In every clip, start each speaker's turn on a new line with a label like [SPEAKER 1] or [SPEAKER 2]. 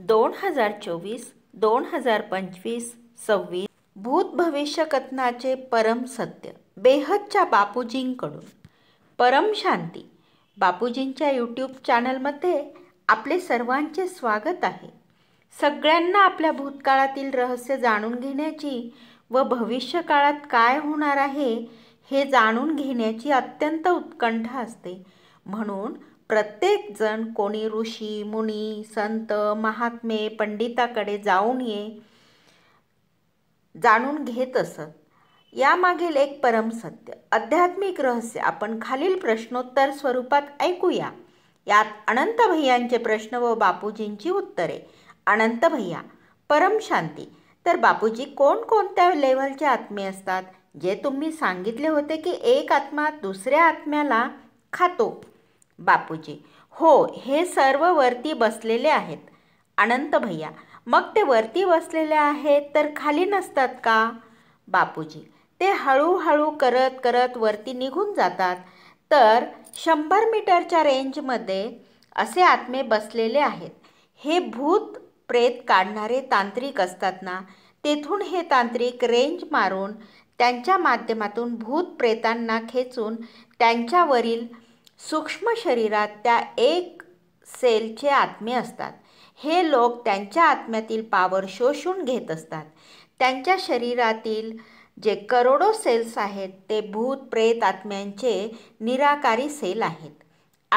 [SPEAKER 1] दोन हजार चोवीस दोन हजार पंचवीस सव्वीस भूत भविष्य कथनाचे परम सत्य बेहदच्या बापूजींकडून परम शांती बापूजींच्या यूट्यूब चॅनलमध्ये आपले सर्वांचे स्वागत आहे सगळ्यांना आपल्या भूतकाळातील रहस्य जाणून घेण्याची व भविष्यकाळात काय होणार आहे हे जाणून घेण्याची अत्यंत उत्कंठा असते म्हणून प्रत्येकजण कोणी ऋषी मुनी संत महात्मे पंडिताकडे जाऊन ये जाणून घेत असत यामागील एक परमसत्य आध्यात्मिक रहस्य आपण खालील प्रश्नोत्तर स्वरूपात ऐकूया यात अनंत भैयांचे प्रश्न व बापूजींची उत्तरे अनंत भैया परमशांती तर बापूजी कोणकोणत्या लेव्हलचे आत्मे असतात जे तुम्ही सांगितले होते की एक आत्मा दुसऱ्या आत्म्याला खातो बापूजी हो हे सर्व वरती बसलेले आहेत अनंत भैया मग ते वरती बसलेले आहेत तर खाली नसतात का बापूजी ते हळूहळू करत करत वरती निघून जातात तर शंभर मीटरच्या रेंजमध्ये असे आत्मे बसलेले आहेत हे भूत प्रेत काढणारे तांत्रिक असतात ना तेथून हे तांत्रिक रेंज मारून त्यांच्या माध्यमातून भूत प्रेतांना खेचून त्यांच्यावरील सूक्ष्म शरीरात त्या एक सेलचे आत्मे असतात हे लोक त्यांच्या आत्म्यातील पावर शोषून घेत असतात त्यांच्या शरीरातील जे करोडो सेल्स आहेत ते भूत प्रेत आत्म्यांचे निराकारी सेल आहेत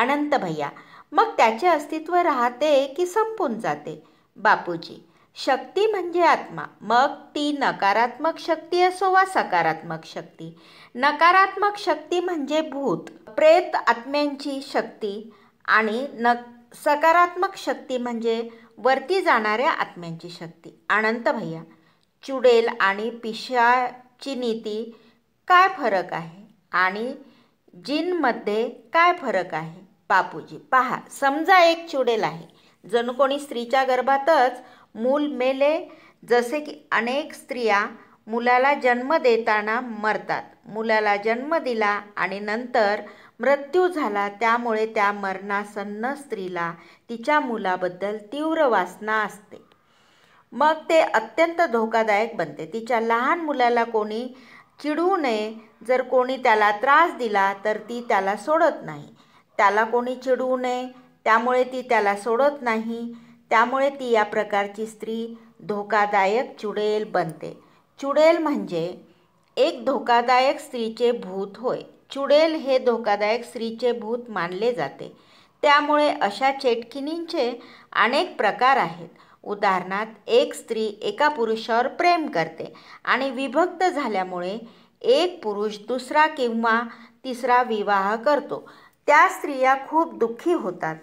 [SPEAKER 1] अनंत भैया मग त्याचे अस्तित्व राहते की संपून जाते बापूजी शक्ती म्हणजे आत्मा मग ती नकारात्मक शक्ती असो वा सकारात्मक शक्ती नकारात्मक शक्ती म्हणजे भूत प्रेत आत्म्यांची शक्ती आणि न सकारात्मक शक्ती म्हणजे वरती जाणाऱ्या आत्म्यांची शक्ती अनंत भैया चुडेल आणि पिशाची नीती काय फरक आहे आणि जिनमध्ये काय फरक आहे बापूजी पहा समजा एक चुडेल आहे जणू कोणी स्त्रीच्या गर्भातच मूल मेले जसे की अनेक स्त्रिया मुलाला जन्म देताना मरतात मुलाला जन्म दिला आणि नंतर मृत्यू झाला त्यामुळे त्या मरणासन्न स्त्रीला तिच्या मुलाबद्दल तीव्र वासना असते मग ते अत्यंत धोकादायक बनते तिच्या लहान मुलाला कोणी चिडवू नये जर कोणी त्याला त्रास दिला तर ती त्याला सोडत नाही त्याला कोणी चिडवू नये त्यामुळे ती त्याला सोडत नाही त्यामुळे ती या प्रकारची स्त्री धोकादायक चुडेल बनते चुडेल म्हणजे एक धोकादायक स्त्रीचे भूत होय चुडेल हे धोकादायक स्त्रीचे भूत मानले जाते त्यामुळे अशा चेटकिनींचे अनेक प्रकार आहेत उदाहरणार्थ एक स्त्री एका पुरुषावर प्रेम करते आणि विभक्त झाल्यामुळे एक पुरुष दुसरा किंवा तिसरा विवाह करतो त्या स्त्रिया खूप दुःखी होतात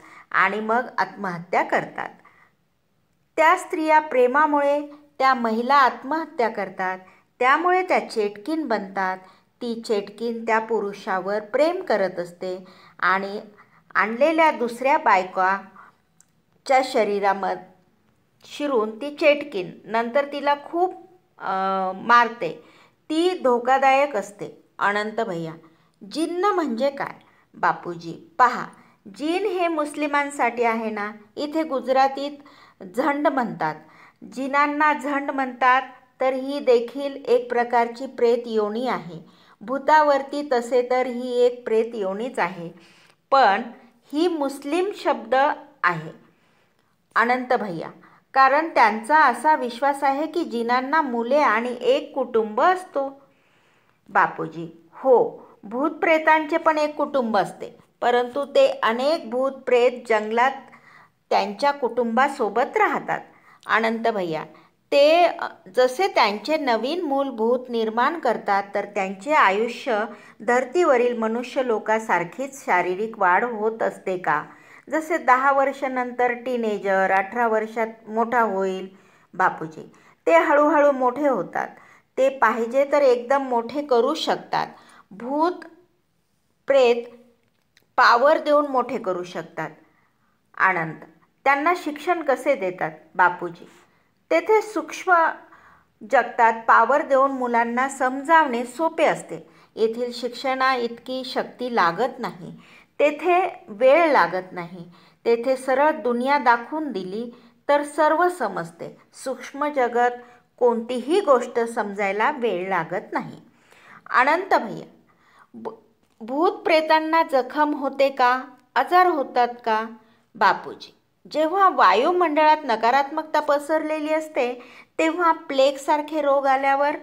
[SPEAKER 1] आणि मग आत्महत्या करतात त्या स्त्रिया प्रेमामुळे त्या महिला आत्महत्या करतात त्यामुळे त्या चेटकिन बनतात ती चेटकीन त्या पुरुषावर प्रेम करत असते आणि आणलेल्या दुसऱ्या बायकाच्या शरीरामध शिरून ती चेटकीन नंतर तिला खूप मारते ती धोकादायक असते अनंत भैया जिन्न म्हणजे काय बापूजी पहा जिन हे मुस्लिमांसाठी आहे ना इथे गुजरातीत झंड म्हणतात जिनांना झंड म्हणतात तर ही देखील एक प्रकारची प्रेत योनी आहे भूतावरती तसे तर ही एक प्रेत योनीच आहे पण ही मुस्लिम शब्द आहे अनंत भैया कारण त्यांचा असा विश्वास आहे की जिनांना मुले आणि एक कुटुंब असतो बापूजी हो भूत प्रेतांचे पण एक कुटुंब असते परंतु ते अनेक भूतप्रेत जंगलात त्यांच्या कुटुंबासोबत राहतात अनंत भैया ते जसे त्यांचे नवीन मूलभूत निर्माण करतात तर त्यांचे आयुष्य धर्तीवरील मनुष्य लोकासारखीच शारीरिक वाढ होत असते का जसे दहा वर्षानंतर टीनेजर अठरा वर्षात मोठा होईल बापूजी ते हळूहळू मोठे होतात ते पाहिजे तर एकदम मोठे करू शकतात भूत प्रेत पावर देऊन मोठे करू शकतात आनंद त्यांना शिक्षण कसे देतात बापूजी तेथे सूक्ष्म जगतात पावर देऊन मुलांना समजावणे सोपे असते येथील शिक्षणा इतकी शक्ती लागत नाही तेथे वेळ लागत नाही तेथे सरळ दुनिया दाखवून दिली तर सर्व समजते सूक्ष्म जगत कोणतीही गोष्ट समजायला वेळ लागत नाही अनंत भैया भूत प्रेतांना जखम होते का आजार होतात का बापूजी जेव्हा वायुमंडळात नकारात्मकता पसरलेली असते तेव्हा प्लेगसारखे रोग आल्यावर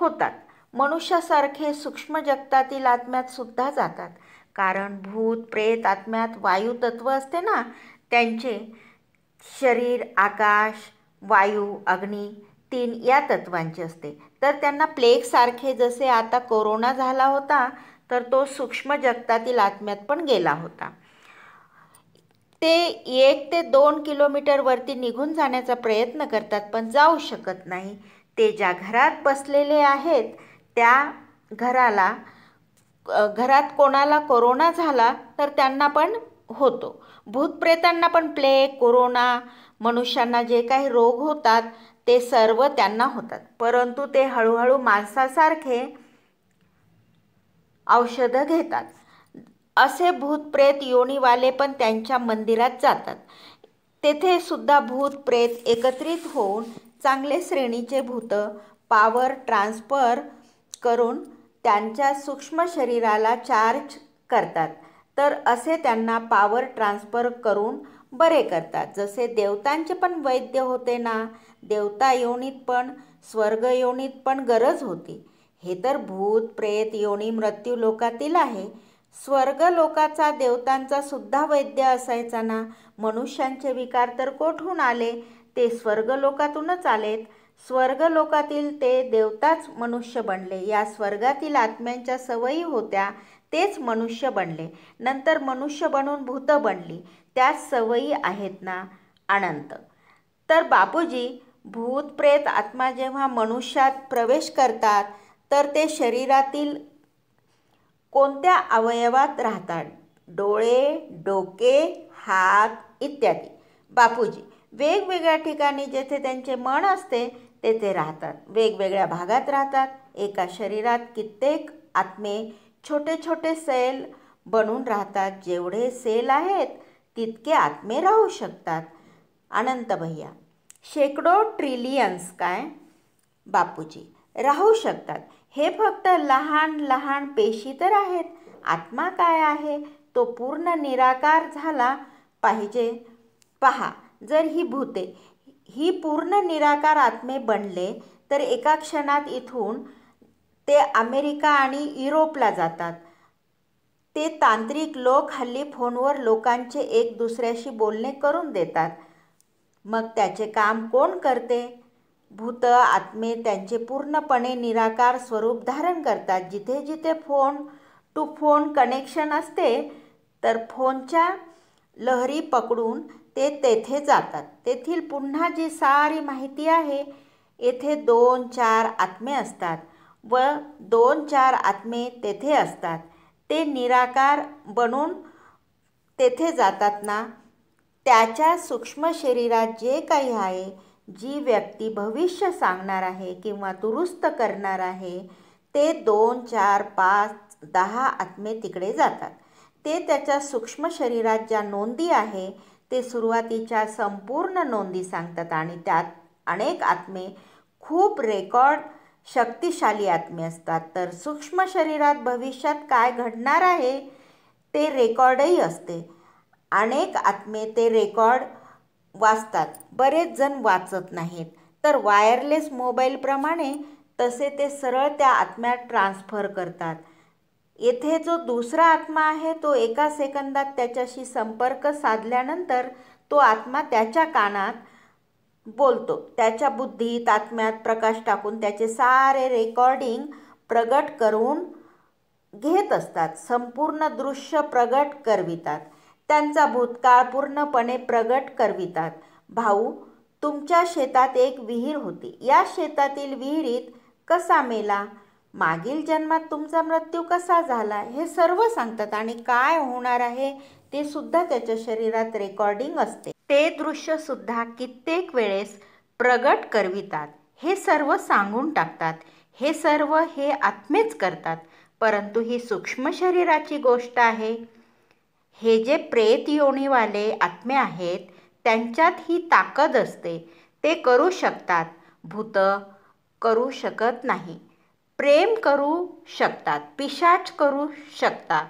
[SPEAKER 1] होतात मनुष्यासारखे सूक्ष्म जगतातील आत्म्यात सुद्धा जातात कारण भूत प्रेत आत्म्यात तत्व असते ना त्यांचे शरीर आकाश वायू अग्नी तीन या तत्वांचे असते तर त्यांना प्लेगसारखे जसे आता कोरोना झाला होता तर तो सूक्ष्म जगतातील आत्म्यात पण गेला होता ते एक ते दोन किलोमीटरवरती निघून जाण्याचा प्रयत्न करतात पण जाऊ शकत नाही ते ज्या घरात बसलेले आहेत त्या घराला घरात कोणाला कोरोना झाला तर त्यांना पण होतो भूतप्रेतांना पण प्लेग कोरोना मनुष्यांना जे काही रोग होतात ते सर्व त्यांना होतात परंतु ते हळूहळू माणसासारखे औषधं घेतात असे भूतप्रेत योनीवाले पण त्यांच्या मंदिरात जातात तेथे सुद्धा भूतप्रेत एकत्रित होऊन चांगले श्रेणीचे भूत पावर ट्रान्सफर करून त्यांच्या सूक्ष्म शरीराला चार्ज करतात तर असे त्यांना पावर ट्रान्सफर करून बरे करतात जसे देवतांचे पण वैद्य होते ना देवता योनीत पण स्वर्ग योनीत पण गरज होती हे तर भूत प्रेत योनी मृत्यू लोकातील आहे स्वर्ग लोकाचा देवतांचा सुद्धा वैद्य असायचा ना मनुष्यांचे विकार तर कोठून आले ते स्वर्ग लोकातूनच आलेत स्वर्ग लोकातील ते देवताच मनुष्य बनले या स्वर्गातील आत्म्यांच्या सवयी होत्या तेच मनुष्य बनले नंतर मनुष्य बनून भूत बनली त्याच सवयी आहेत ना अनंत तर बापूजी भूत प्रेत आत्मा जेव्हा मनुष्यात प्रवेश करतात तर ते शरीरातील कोणत्या अवयवात राहतात डोळे डोके हात इत्यादी बापूजी वेगवेगळ्या ठिकाणी जेथे त्यांचे मन असते तेथे राहतात वेगवेगळ्या भागात राहतात एका शरीरात कित्येक आत्मे छोटे छोटे सेल बनून राहतात जेवढे सेल आहेत तितके आत्मे राहू शकतात अनंत भैया शेकडो ट्रिलियन्स काय बापूजी राहू शकतात हे फक्त लहान लहान पेशी तर आहेत आत्मा काय आहे तो पूर्ण निराकार झाला पाहिजे पहा जर ही भूते ही पूर्ण निराकार आत्मे बनले तर एका क्षणात इथून ते अमेरिका आणि युरोपला जातात ते तांत्रिक लोक हल्ली फोनवर लोकांचे एक दुसऱ्याशी बोलणे करून देतात मग त्याचे काम कोण करते भूत आत्मे त्यांचे पूर्णपणे निराकार स्वरूप धारण करतात जिथे जिथे फोन टू फोन कनेक्शन असते तर फोनच्या लहरी पकडून ते तेथे जातात तेथील पुन्हा जी सारी माहिती आहे येथे दोन चार आत्मे असतात व दोन चार आत्मे तेथे असतात ते निराकार बनून तेथे जातात ना त्याच्या सूक्ष्म शरीरात जे काही आहे जी व्यक्ती भविष्य सांगणार आहे किंवा दुरुस्त करणार आहे ते दोन चार पाच दहा आत्मे तिकडे जातात ते त्याच्या सूक्ष्म शरीरात ज्या नोंदी आहे ते सुरुवातीच्या संपूर्ण नोंदी सांगतात आणि त्यात अनेक आत्मे खूप रेकॉर्ड शक्तिशाली आत्मे असतात तर सूक्ष्म शरीरात भविष्यात काय घडणार आहे ते रेकॉर्डही असते अनेक आत्मे ते रेकॉर्ड वाचतात बरेच जण वाचत नाहीत तर वायरलेस मोबाईलप्रमाणे तसे ते सरळ त्या आत्म्यात ट्रान्स्फर करतात येथे जो दुसरा आत्मा आहे तो एका सेकंदात त्याच्याशी संपर्क साधल्यानंतर तो आत्मा त्याच्या कानात बोलतो त्याच्या बुद्धीत आत्म्यात प्रकाश टाकून त्याचे सारे रेकॉर्डिंग प्रगट करून घेत असतात संपूर्ण दृश्य प्रगट करवितात त्यांचा भूतकाळ पूर्णपणे प्रगट करवितात भाऊ तुमच्या शेतात एक विहीर होती या शेतातील विहिरीत कसा मेला मागील जन्मात तुमचा मृत्यू कसा झाला हे सर्व सांगतात आणि काय होणार आहे ते सुद्धा त्याच्या शरीरात रेकॉर्डिंग असते ते दृश्य सुद्धा कित्येक वेळेस प्रगट करवितात हे सर्व सांगून टाकतात हे सर्व हे आत्मेच करतात परंतु ही सूक्ष्म शरीराची गोष्ट आहे हे जे प्रेत योनीवाले आत्मे आहेत त्यांच्यात ही ताकद असते ते करू शकतात भूत करू शकत नाही प्रेम करू शकतात पिशाच करू शकतात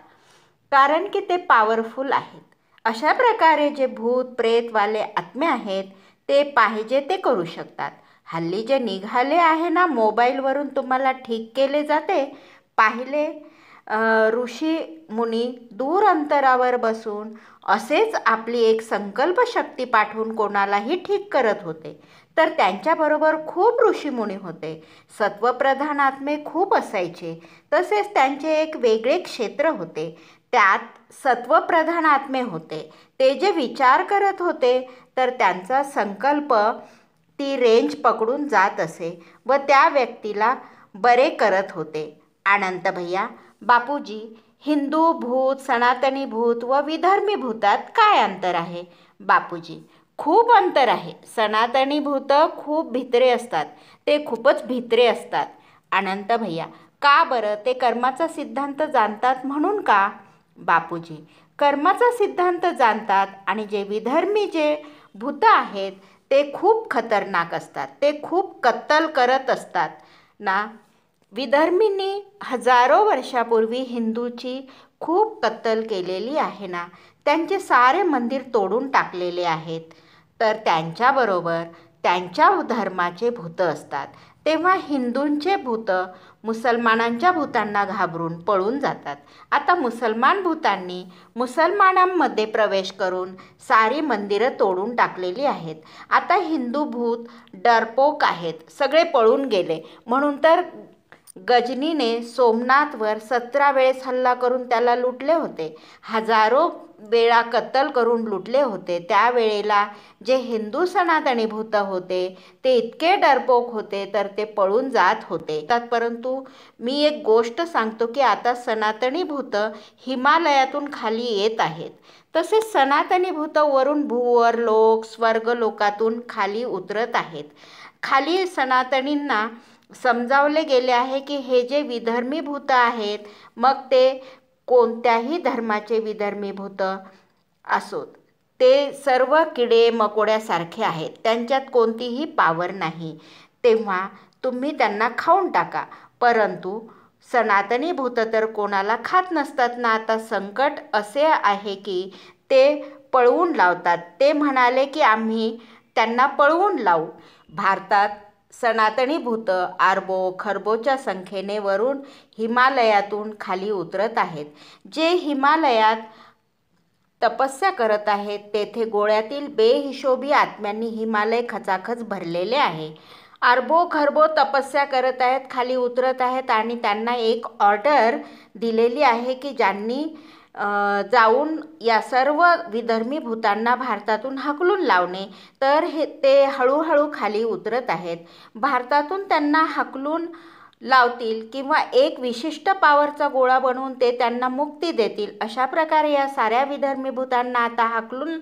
[SPEAKER 1] कारण की ते पॉवरफुल आहेत अशा प्रकारे जे भूत प्रेतवाले आत्मे आहेत ते पाहिजे ते करू शकतात हल्ली जे निघाले आहे ना मोबाईलवरून तुम्हाला ठीक केले जाते पाहिले ऋषी मुनी दूर अंतरावर बसून असेच आपली एक संकल्पशक्ती पाठवून कोणालाही ठीक करत होते तर त्यांच्याबरोबर खूप ऋषीमुनी होते सत्वप्रधान आत्मे खूप असायचे तसेच त्यांचे एक वेगळे क्षेत्र होते त्यात सत्वप्रधान आत्मे होते ते जे विचार करत होते तर त्यांचा संकल्प ती रेंज पकडून जात असे व त्या व्यक्तीला बरे करत होते आनंद भैया बापूजी हिंदू भूत सनातनी भूत व विधर्मी भूतात काय अंतर आहे बापूजी खूप अंतर आहे सनातनी भूत खूप भित्रे असतात ते खूपच भित्रे असतात अनंत भैया का बरं ते कर्माचा सिद्धांत जाणतात म्हणून का बापूजी कर्माचा सिद्धांत जाणतात आणि जे विधर्मी जे भूत आहेत ते खूप खतरनाक असतात ते खूप कत्तल करत असतात ना विधर्मींनी हजारो वर्षापूर्वी हिंदूची खूप कत्तल केलेली आहे ना त्यांचे सारे मंदिर तोडून टाकलेले आहेत तर त्यांच्याबरोबर त्यांच्या धर्माचे भूतं असतात तेव्हा हिंदूंचे भूतं मुसलमानांच्या भूतांना घाबरून पळून जातात आता मुसलमान भूतांनी मुसलमानांमध्ये प्रवेश करून सारी मंदिरं तोडून टाकलेली आहेत आता हिंदू भूत डरपोक आहेत सगळे पळून गेले म्हणून तर गजनीने सोमनाथवर सतरा वेळेस हल्ला करून त्याला लुटले होते हजारो वेळा कत्तल करून लुटले होते त्यावेळेला जे हिंदू सनातनी भूत होते ते इतके डरपोक होते तर ते पळून जात होते त्यात परंतु मी एक गोष्ट सांगतो की आता सनातनी भूत हिमालयातून खाली येत आहेत तसेच भूत वरून भूवर लोक स्वर्ग लोकातून खाली उतरत आहेत खाली सनातनींना समजावले गेले आहे की हे जे विधर्मी भूत आहेत मग ते कोणत्याही धर्माचे विधर्मी भूत असोत ते सर्व किडे मकोड्यासारखे आहेत त्यांच्यात कोणतीही पावर नाही तेव्हा तुम्ही त्यांना खाऊन टाका परंतु सनातनी भूत तर कोणाला खात नसतात ना आता संकट असे आहे की ते पळवून लावतात ते म्हणाले की आम्ही त्यांना पळवून लावू भारतात सनातनी भूत आरबो खरबोच्या संख्येने वरून हिमालयातून खाली उतरत आहेत जे हिमालयात तपस्या करत आहेत तेथे गोळ्यातील बेहिशोबी आत्म्यांनी हिमालय खचाखच भरलेले आहे आरबो खरबो तपस्या करत आहेत खाली उतरत आहेत आणि त्यांना एक ऑर्डर दिलेली आहे की ज्यांनी जाऊन या सर्व विधर्मी भूतांना भारतातून हाकलून लावणे तर हे ते हळूहळू खाली उतरत आहेत भारतातून त्यांना हाकलून लावतील किंवा एक विशिष्ट पावरचा गोळा बनवून ते त्यांना मुक्ती देतील अशा प्रकारे या साऱ्या विधर्मी भूतांना आता हाकलून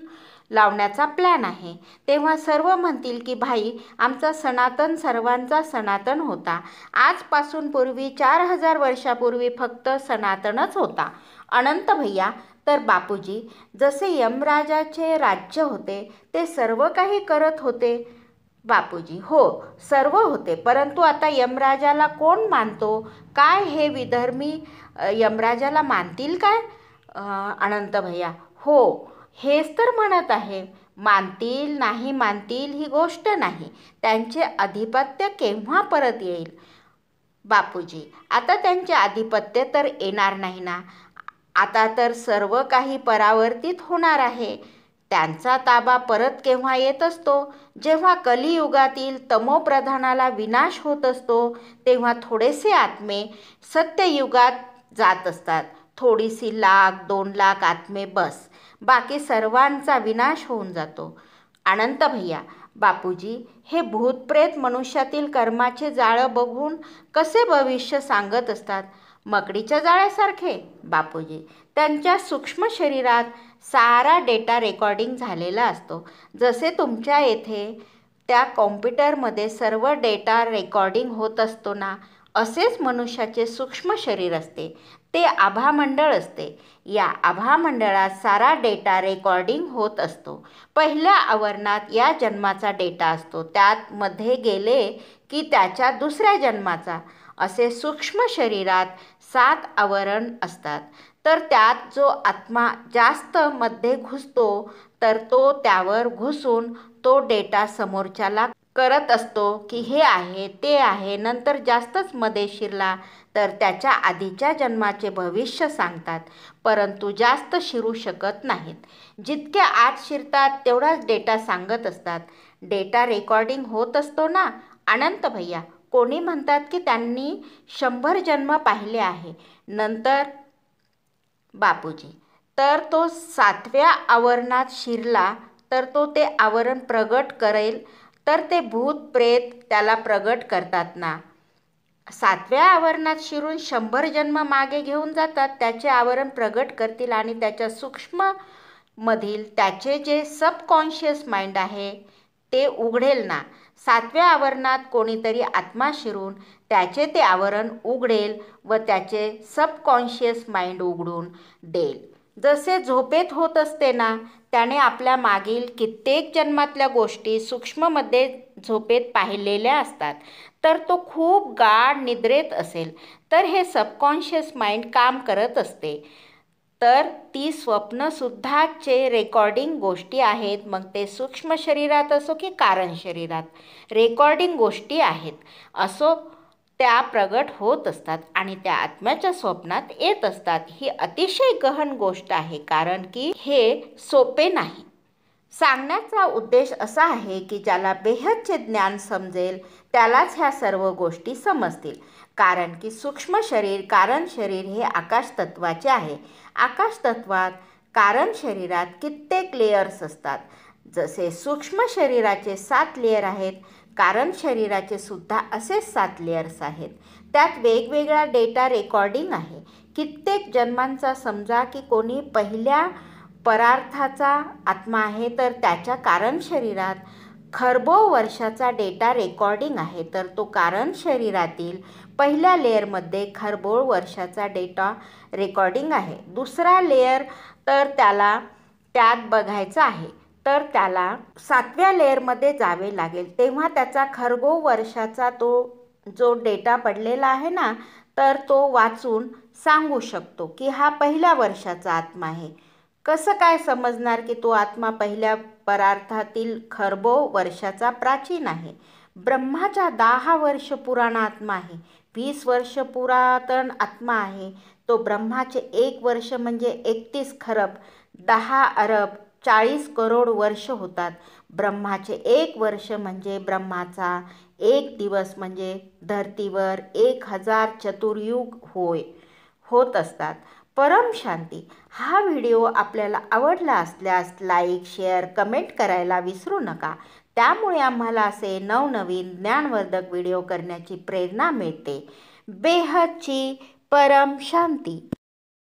[SPEAKER 1] लावण्याचा प्लॅन आहे तेव्हा सर्व म्हणतील की भाई आमचा सनातन सर्वांचा सनातन होता आजपासून पूर्वी चार हजार वर्षापूर्वी फक्त सनातनच होता अनंत भैया तर बापूजी जसे यमराजाचे राज्य होते ते सर्व काही करत होते बापूजी हो सर्व होते परंतु आता यमराजाला कोण मानतो काय हे विधर्मी यमराजाला मानतील काय अनंत भैया हो हेच तर म्हणत आहे मानतील नाही मानतील ही गोष्ट नाही त्यांचे आधिपत्य केव्हा परत येईल बापूजी आता त्यांचे आधिपत्य तर येणार नाही ना आता तर सर्व काही परावर्तित होणार आहे त्यांचा ताबा परत केव्हा येत असतो जेव्हा कलियुगातील तमोप्रधानाला विनाश होत असतो तेव्हा थोडेसे आत्मे सत्ययुगात जात असतात थोडीशी लाख दोन लाख आत्मे बस बाकी सर्वांचा विनाश होऊन जातो अनंत भैया बापूजी हे भूतप्रेत मनुष्यातील कर्माचे जाळं बघून कसे भविष्य सांगत असतात मकडीच्या जाळ्यासारखे बापूजी त्यांच्या सूक्ष्म शरीरात सारा डेटा रेकॉर्डिंग झालेला असतो जसे तुमच्या येथे त्या कॉम्प्युटरमध्ये सर्व डेटा रेकॉर्डिंग होत असतो ना असेच मनुष्याचे सूक्ष्म शरीर असते ते आभामंडळ असते या आभामंडळात सारा डेटा रेकॉर्डिंग होत असतो पहिल्या आवरणात या जन्माचा डेटा असतो त्यात गेले की त्याच्या दुसऱ्या जन्माचा असे सूक्ष्म शरीरात सात आवरण असतात तर त्यात जो आत्मा जास्त मध्ये घुसतो तर तो त्यावर घुसून तो डेटा समोरच्याला करत असतो की हे आहे ते आहे नंतर जास्तच मध्ये शिरला तर त्याच्या आधीच्या जन्माचे भविष्य सांगतात परंतु जास्त शिरू शकत नाहीत जितके आत शिरतात तेवढाच डेटा सांगत असतात डेटा रेकॉर्डिंग होत असतो ना अनंत भैया कोणी म्हणतात की त्यांनी शंभर जन्म पाहिले आहे नंतर बापूजी तर तो सातव्या आवरणात शिरला तर तो ते आवरण प्रगट करेल तर ते भूत प्रेत त्याला प्रगट करतात ना सातव्या आवरणात शिरून शंभर जन्म मागे घेऊन जातात त्याचे आवरण प्रगट करतील आणि त्याच्या सूक्ष्ममधील त्याचे जे सबकॉन्शियस माइंड आहे ते उघडेल ना सातव्या आवरणात कोणीतरी आत्मा शिरून त्याचे ते आवरण उघडेल व त्याचे सबकॉन्शियस माइंड उघडून देईल जसे झोपेत होत असते ना त्याने आपल्या मागील कित्येक जन्मातल्या गोष्टी सूक्ष्ममध्ये झोपेत पाहिलेल्या असतात तर तो खूप गाढ निद्रेत असेल तर हे सबकॉन्शियस माइंड काम करत असते तर ती स्वप्नसुद्धाचे रेकॉर्डिंग गोष्टी आहेत मग ते सूक्ष्म शरीरात असो की कारण शरीरात रेकॉर्डिंग गोष्टी आहेत असो त्या प्रगट होत असतात आणि त्या आत्म्याच्या स्वप्नात येत असतात ही अतिशय गहन गोष्ट आहे कारण की हे सोपे नाही सांगण्याचा उद्देश असा आहे की ज्याला बेहदचे ज्ञान समजेल त्यालाच ह्या सर्व गोष्टी समजतील कारण की सूक्ष्म शरीर कारण शरीर हे आकाश तत्वाचे आहे आकाश तत्वात कारण शरीरात कित्येक लेयर्स असतात जसे सूक्ष्म शरीराचे सात लेयर आहेत कारण शरीराचे सुद्धा असेच सात लेयर्स आहेत त्यात वेगवेगळा डेटा रेकॉर्डिंग आहे कित्येक जन्मांचा समजा की कोणी पहिल्या परार्थाचा आत्मा आहे तर त्याच्या कारण शरीरात खरबो वर्षाचा डेटा रेकॉर्डिंग आहे तर तो कारण शरीरातील पहिल्या लेअरमध्ये खरबोळ वर्षाचा डेटा रेकॉर्डिंग आहे दुसरा लेअर तर त्याला त्यात बघायचा आहे तर त्याला सातव्या लेअरमध्ये जावे लागेल तेव्हा त्याचा खरबो वर्षाचा तो जो डेटा पडलेला आहे ना तर तो वाचून सांगू शकतो की हा पहिल्या वर्षाचा आत्मा आहे कसं काय समजणार की तो आत्मा पहिल्या परार्थातील खरबो वर्षाचा प्राचीन आहे ब्रह्माच्या दहा वर्ष पुराण आत्मा आहे वीस वर्ष पुरातन आत्मा आहे तो ब्रह्माचे एक वर्ष म्हणजे एकतीस खरब दहा अरब चाळीस करोड वर्ष होतात ब्रह्माचे एक वर्ष म्हणजे ब्रह्माचा एक दिवस म्हणजे धरतीवर एक हजार चतुर्युग होय होत असतात परम शांती हा व्हिडिओ आपल्याला आवडला असल्यास लाईक शेअर कमेंट करायला विसरू नका त्यामुळे आम्हाला असे नवनवीन ज्ञानवर्धक व्हिडिओ करण्याची प्रेरणा मिळते बेहदची परम शांती